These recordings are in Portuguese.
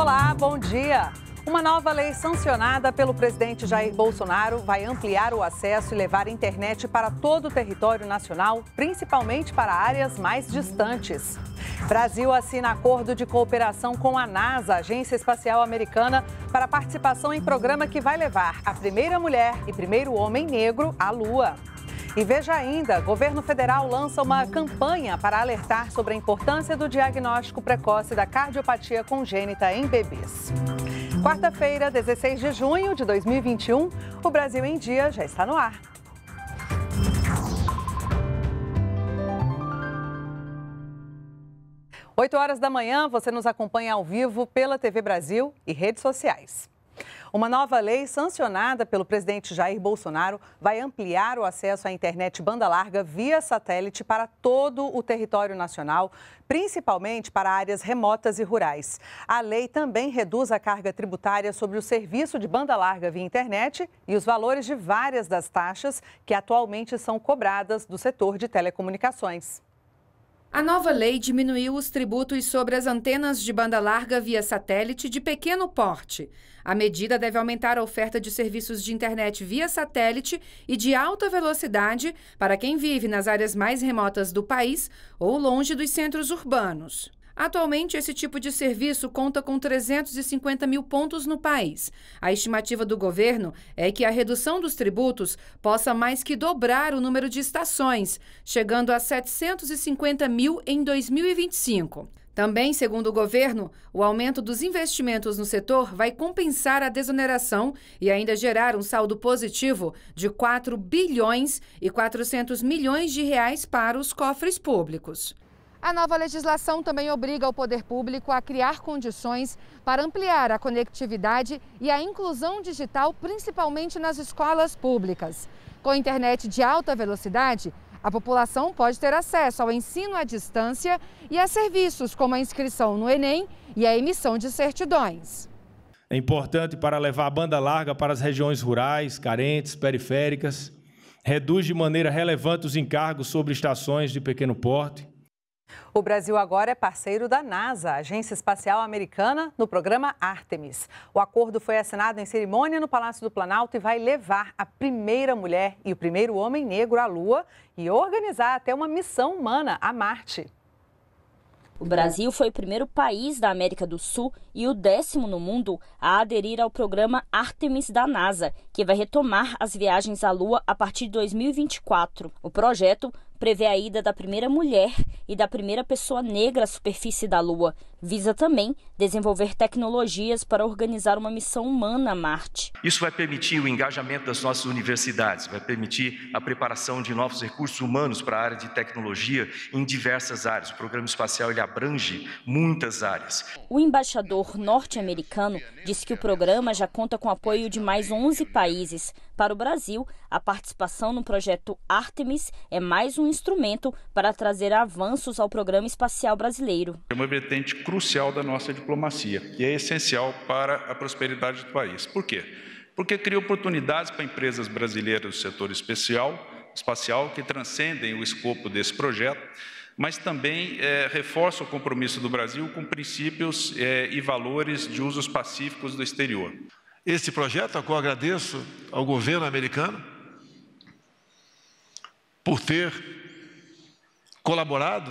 Olá, bom dia. Uma nova lei sancionada pelo presidente Jair Bolsonaro vai ampliar o acesso e levar internet para todo o território nacional, principalmente para áreas mais distantes. Brasil assina acordo de cooperação com a NASA, Agência Espacial Americana, para participação em programa que vai levar a primeira mulher e primeiro homem negro à Lua. E veja ainda, governo federal lança uma campanha para alertar sobre a importância do diagnóstico precoce da cardiopatia congênita em bebês. Quarta-feira, 16 de junho de 2021, o Brasil em Dia já está no ar. Oito horas da manhã, você nos acompanha ao vivo pela TV Brasil e redes sociais. Uma nova lei sancionada pelo presidente Jair Bolsonaro vai ampliar o acesso à internet banda larga via satélite para todo o território nacional, principalmente para áreas remotas e rurais. A lei também reduz a carga tributária sobre o serviço de banda larga via internet e os valores de várias das taxas que atualmente são cobradas do setor de telecomunicações. A nova lei diminuiu os tributos sobre as antenas de banda larga via satélite de pequeno porte. A medida deve aumentar a oferta de serviços de internet via satélite e de alta velocidade para quem vive nas áreas mais remotas do país ou longe dos centros urbanos. Atualmente, esse tipo de serviço conta com 350 mil pontos no país. A estimativa do governo é que a redução dos tributos possa mais que dobrar o número de estações, chegando a 750 mil em 2025. Também, segundo o governo, o aumento dos investimentos no setor vai compensar a desoneração e ainda gerar um saldo positivo de 4 bilhões e 400 milhões de reais para os cofres públicos. A nova legislação também obriga o poder público a criar condições para ampliar a conectividade e a inclusão digital, principalmente nas escolas públicas. Com internet de alta velocidade, a população pode ter acesso ao ensino à distância e a serviços como a inscrição no Enem e a emissão de certidões. É importante para levar a banda larga para as regiões rurais, carentes, periféricas. Reduz de maneira relevante os encargos sobre estações de pequeno porte. O Brasil agora é parceiro da NASA, Agência Espacial Americana, no programa Artemis. O acordo foi assinado em cerimônia no Palácio do Planalto e vai levar a primeira mulher e o primeiro homem negro à Lua e organizar até uma missão humana a Marte. O Brasil foi o primeiro país da América do Sul e o décimo no mundo a aderir ao programa Artemis da NASA, que vai retomar as viagens à Lua a partir de 2024. O projeto prevê a ida da primeira mulher e da primeira pessoa negra à superfície da Lua. Visa também desenvolver tecnologias para organizar uma missão humana a Marte. Isso vai permitir o engajamento das nossas universidades, vai permitir a preparação de novos recursos humanos para a área de tecnologia em diversas áreas. O programa espacial ele abrange muitas áreas. O embaixador norte-americano disse que o programa já conta com apoio de mais 11 países. Para o Brasil, a participação no projeto Artemis é mais um instrumento para trazer avanços ao programa espacial brasileiro. É uma vertente crucial da nossa diplomacia e é essencial para a prosperidade do país. Por quê? Porque cria oportunidades para empresas brasileiras do setor especial, espacial que transcendem o escopo desse projeto mas também é, reforça o compromisso do Brasil com princípios é, e valores de usos pacíficos do exterior. Esse projeto, a qual agradeço ao governo americano por ter colaborado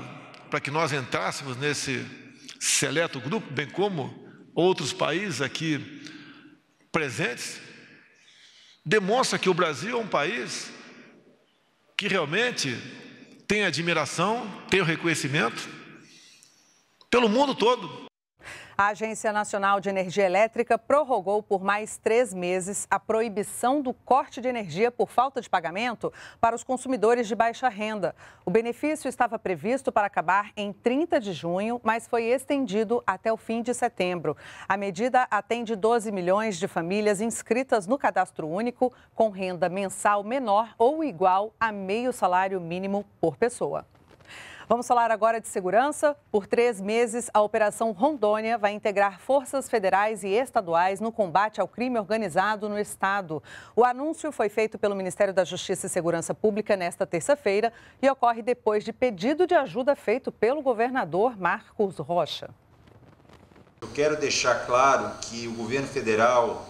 para que nós entrássemos nesse seleto grupo, bem como outros países aqui presentes, demonstra que o Brasil é um país que realmente tem admiração, tem o reconhecimento pelo mundo todo. A Agência Nacional de Energia Elétrica prorrogou por mais três meses a proibição do corte de energia por falta de pagamento para os consumidores de baixa renda. O benefício estava previsto para acabar em 30 de junho, mas foi estendido até o fim de setembro. A medida atende 12 milhões de famílias inscritas no cadastro único com renda mensal menor ou igual a meio salário mínimo por pessoa. Vamos falar agora de segurança. Por três meses, a Operação Rondônia vai integrar forças federais e estaduais no combate ao crime organizado no Estado. O anúncio foi feito pelo Ministério da Justiça e Segurança Pública nesta terça-feira e ocorre depois de pedido de ajuda feito pelo governador Marcos Rocha. Eu quero deixar claro que o governo federal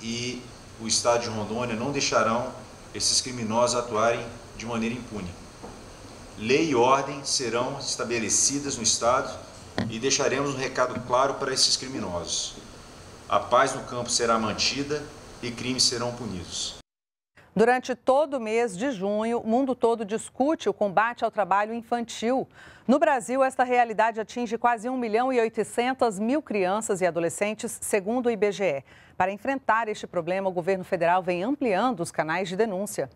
e o estado de Rondônia não deixarão esses criminosos atuarem de maneira impune lei e ordem serão estabelecidas no Estado e deixaremos um recado claro para esses criminosos. A paz no campo será mantida e crimes serão punidos. Durante todo o mês de junho, o mundo todo discute o combate ao trabalho infantil. No Brasil, esta realidade atinge quase 1 milhão e 800 mil crianças e adolescentes, segundo o IBGE. Para enfrentar este problema, o governo federal vem ampliando os canais de denúncia.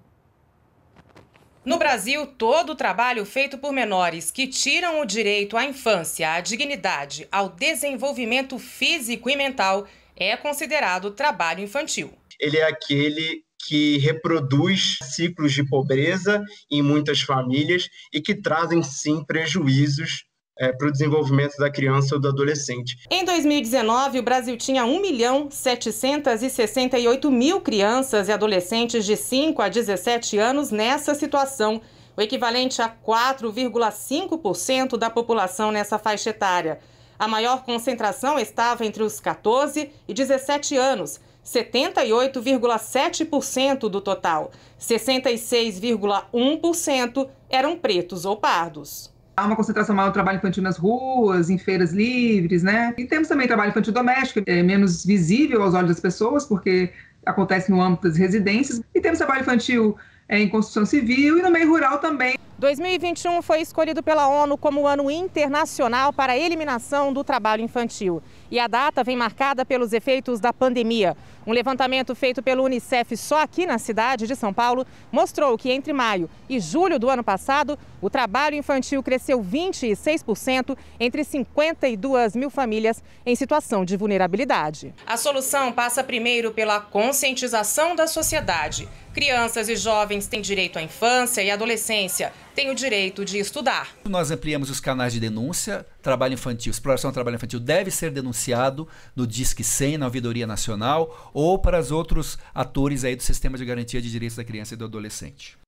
No Brasil, todo o trabalho feito por menores que tiram o direito à infância, à dignidade, ao desenvolvimento físico e mental é considerado trabalho infantil. Ele é aquele que reproduz ciclos de pobreza em muitas famílias e que trazem sim prejuízos é, para o desenvolvimento da criança ou do adolescente. Em 2019, o Brasil tinha 1 milhão 768 mil crianças e adolescentes de 5 a 17 anos nessa situação, o equivalente a 4,5% da população nessa faixa etária. A maior concentração estava entre os 14 e 17 anos, 78,7% do total. 66,1% eram pretos ou pardos há uma concentração maior do trabalho infantil nas ruas, em feiras livres, né? E temos também trabalho infantil doméstico, é menos visível aos olhos das pessoas, porque acontece no âmbito das residências. E temos trabalho infantil é, em construção civil e no meio rural também 2021 foi escolhido pela ONU como o ano internacional para a eliminação do trabalho infantil. E a data vem marcada pelos efeitos da pandemia. Um levantamento feito pelo Unicef só aqui na cidade de São Paulo mostrou que entre maio e julho do ano passado, o trabalho infantil cresceu 26% entre 52 mil famílias em situação de vulnerabilidade. A solução passa primeiro pela conscientização da sociedade. Crianças e jovens têm direito à infância e adolescência tem o direito de estudar. Nós ampliamos os canais de denúncia, trabalho infantil, exploração do trabalho infantil deve ser denunciado no Disque 100, na Ouvidoria Nacional, ou para os outros atores aí do Sistema de Garantia de Direitos da Criança e do Adolescente.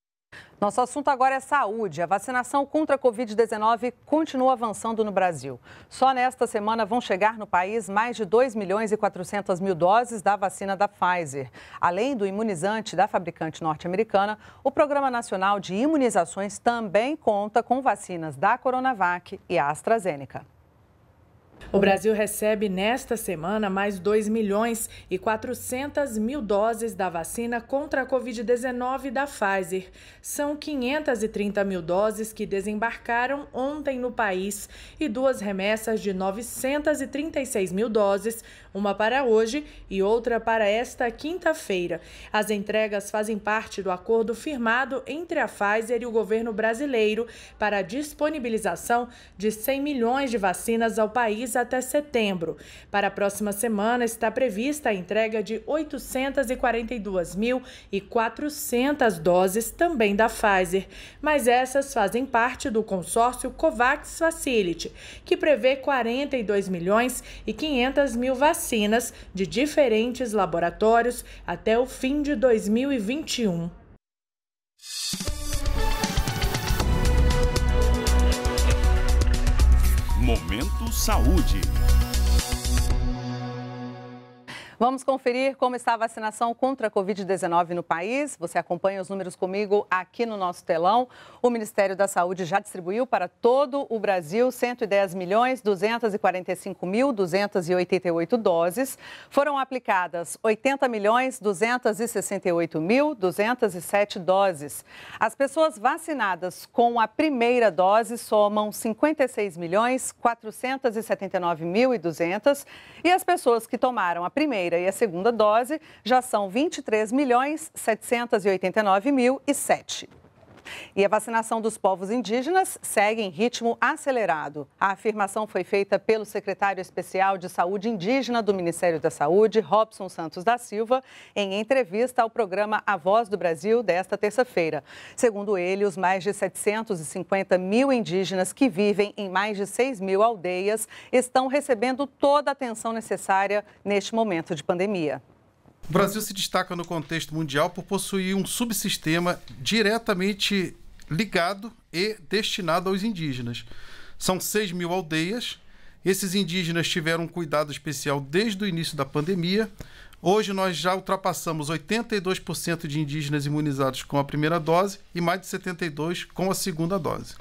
Nosso assunto agora é saúde. A vacinação contra a Covid-19 continua avançando no Brasil. Só nesta semana vão chegar no país mais de 2 milhões e 400 mil doses da vacina da Pfizer. Além do imunizante da fabricante norte-americana, o Programa Nacional de Imunizações também conta com vacinas da Coronavac e AstraZeneca. O Brasil recebe nesta semana mais 2 milhões e 400 mil doses da vacina contra a Covid-19 da Pfizer. São 530 mil doses que desembarcaram ontem no país e duas remessas de 936 mil doses, uma para hoje e outra para esta quinta-feira. As entregas fazem parte do acordo firmado entre a Pfizer e o governo brasileiro para a disponibilização de 100 milhões de vacinas ao país até setembro. Para a próxima semana está prevista a entrega de 842.400 doses também da Pfizer, mas essas fazem parte do consórcio COVAX Facility, que prevê 42 milhões e 500 mil vacinas de diferentes laboratórios até o fim de 2021. Momento Saúde. Vamos conferir como está a vacinação contra a Covid-19 no país. Você acompanha os números comigo aqui no nosso telão. O Ministério da Saúde já distribuiu para todo o Brasil 110 milhões 245 mil 288 doses. Foram aplicadas 80 milhões 268 mil 207 doses. As pessoas vacinadas com a primeira dose somam 56 milhões 479 mil e 200 e as pessoas que tomaram a primeira primeira e a segunda dose já são 23 milhões 789 mil e 7. E a vacinação dos povos indígenas segue em ritmo acelerado. A afirmação foi feita pelo secretário especial de Saúde Indígena do Ministério da Saúde, Robson Santos da Silva, em entrevista ao programa A Voz do Brasil desta terça-feira. Segundo ele, os mais de 750 mil indígenas que vivem em mais de 6 mil aldeias estão recebendo toda a atenção necessária neste momento de pandemia. O Brasil se destaca no contexto mundial por possuir um subsistema diretamente ligado e destinado aos indígenas. São 6 mil aldeias. Esses indígenas tiveram um cuidado especial desde o início da pandemia. Hoje nós já ultrapassamos 82% de indígenas imunizados com a primeira dose e mais de 72% com a segunda dose.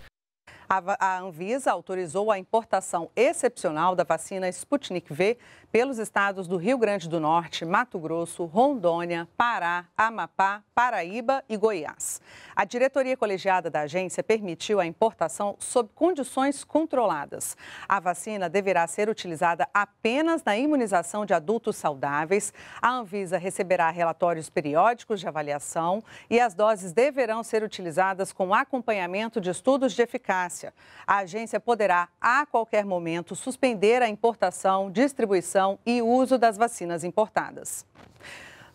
A Anvisa autorizou a importação excepcional da vacina Sputnik V pelos estados do Rio Grande do Norte, Mato Grosso, Rondônia, Pará, Amapá, Paraíba e Goiás. A diretoria colegiada da agência permitiu a importação sob condições controladas. A vacina deverá ser utilizada apenas na imunização de adultos saudáveis. A Anvisa receberá relatórios periódicos de avaliação e as doses deverão ser utilizadas com acompanhamento de estudos de eficácia. A agência poderá, a qualquer momento, suspender a importação, distribuição produção e uso das vacinas importadas.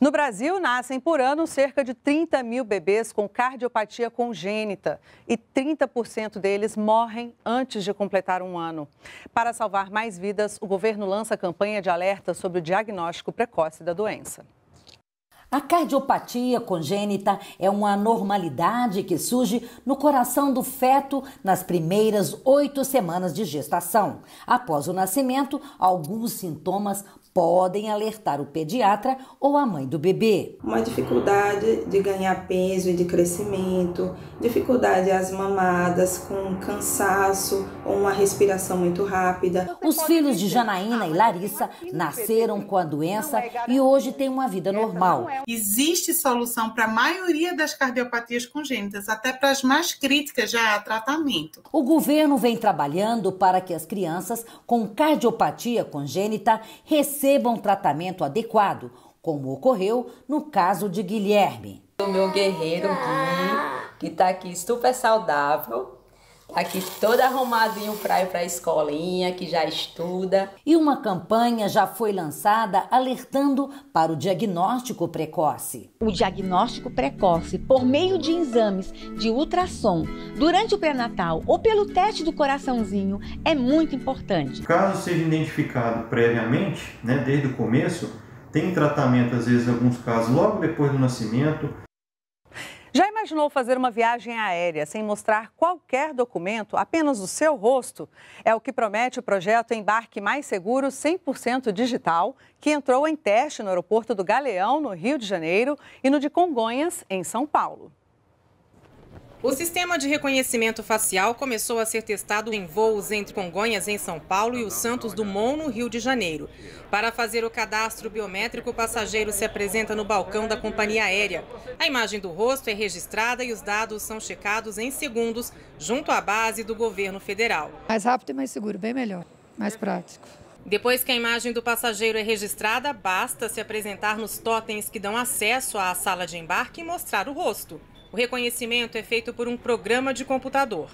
No Brasil, nascem por ano cerca de 30 mil bebês com cardiopatia congênita e 30% deles morrem antes de completar um ano. Para salvar mais vidas, o governo lança campanha de alerta sobre o diagnóstico precoce da doença. A cardiopatia congênita é uma anormalidade que surge no coração do feto nas primeiras oito semanas de gestação. Após o nascimento, alguns sintomas podem alertar o pediatra ou a mãe do bebê. Uma dificuldade de ganhar peso e de crescimento, dificuldade às mamadas com cansaço ou uma respiração muito rápida. Os filhos de Janaína e Larissa nasceram com a doença e hoje têm uma vida normal existe solução para a maioria das cardiopatias congênitas, até para as mais críticas já há tratamento. O governo vem trabalhando para que as crianças com cardiopatia congênita recebam tratamento adequado, como ocorreu no caso de Guilherme. O meu guerreiro Gui, que está aqui super saudável, Aqui toda arrumadinho praia para a escolinha que já estuda. E uma campanha já foi lançada alertando para o diagnóstico precoce. O diagnóstico precoce por meio de exames de ultrassom durante o pré-natal ou pelo teste do coraçãozinho é muito importante. Caso seja identificado previamente, né, desde o começo, tem tratamento às vezes alguns casos logo depois do nascimento. Já imaginou fazer uma viagem aérea sem mostrar qualquer documento, apenas o seu rosto? É o que promete o projeto Embarque Mais Seguro 100% Digital, que entrou em teste no aeroporto do Galeão, no Rio de Janeiro, e no de Congonhas, em São Paulo. O sistema de reconhecimento facial começou a ser testado em voos entre Congonhas, em São Paulo, e o Santos Dumont, no Rio de Janeiro. Para fazer o cadastro biométrico, o passageiro se apresenta no balcão da companhia aérea. A imagem do rosto é registrada e os dados são checados em segundos, junto à base do governo federal. Mais rápido e mais seguro, bem melhor, mais prático. Depois que a imagem do passageiro é registrada, basta se apresentar nos totens que dão acesso à sala de embarque e mostrar o rosto. O reconhecimento é feito por um programa de computador.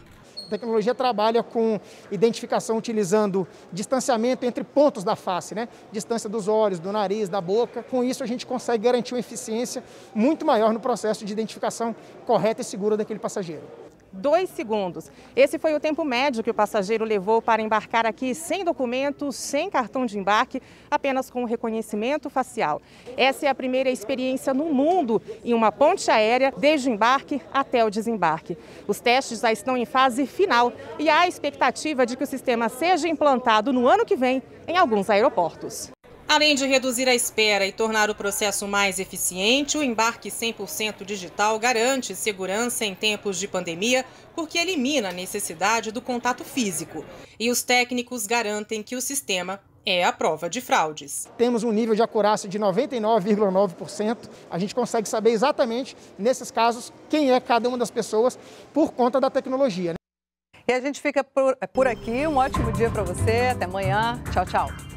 A tecnologia trabalha com identificação utilizando distanciamento entre pontos da face, né? Distância dos olhos, do nariz, da boca. Com isso, a gente consegue garantir uma eficiência muito maior no processo de identificação correta e segura daquele passageiro dois segundos. Esse foi o tempo médio que o passageiro levou para embarcar aqui sem documentos, sem cartão de embarque, apenas com reconhecimento facial. Essa é a primeira experiência no mundo em uma ponte aérea, desde o embarque até o desembarque. Os testes já estão em fase final e há a expectativa de que o sistema seja implantado no ano que vem em alguns aeroportos. Além de reduzir a espera e tornar o processo mais eficiente, o embarque 100% digital garante segurança em tempos de pandemia, porque elimina a necessidade do contato físico. E os técnicos garantem que o sistema é a prova de fraudes. Temos um nível de acurácia de 99,9%. A gente consegue saber exatamente, nesses casos, quem é cada uma das pessoas por conta da tecnologia. Né? E a gente fica por, por aqui. Um ótimo dia para você. Até amanhã. Tchau, tchau.